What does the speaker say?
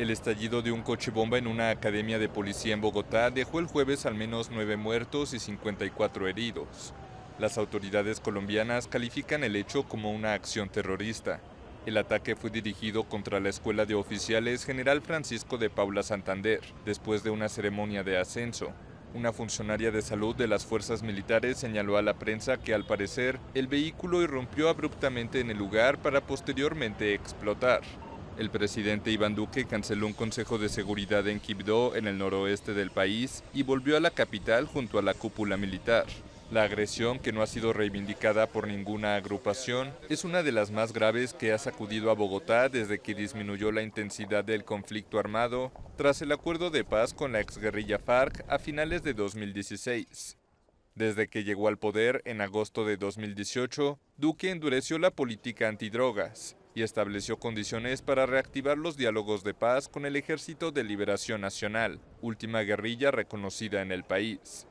El estallido de un coche bomba en una academia de policía en Bogotá dejó el jueves al menos nueve muertos y 54 heridos. Las autoridades colombianas califican el hecho como una acción terrorista. El ataque fue dirigido contra la Escuela de Oficiales General Francisco de Paula Santander, después de una ceremonia de ascenso. Una funcionaria de salud de las fuerzas militares señaló a la prensa que al parecer el vehículo irrumpió abruptamente en el lugar para posteriormente explotar. El presidente Iván Duque canceló un consejo de seguridad en Quibdó, en el noroeste del país, y volvió a la capital junto a la cúpula militar. La agresión, que no ha sido reivindicada por ninguna agrupación, es una de las más graves que ha sacudido a Bogotá desde que disminuyó la intensidad del conflicto armado tras el acuerdo de paz con la exguerrilla FARC a finales de 2016. Desde que llegó al poder en agosto de 2018, Duque endureció la política antidrogas, y estableció condiciones para reactivar los diálogos de paz con el Ejército de Liberación Nacional, última guerrilla reconocida en el país.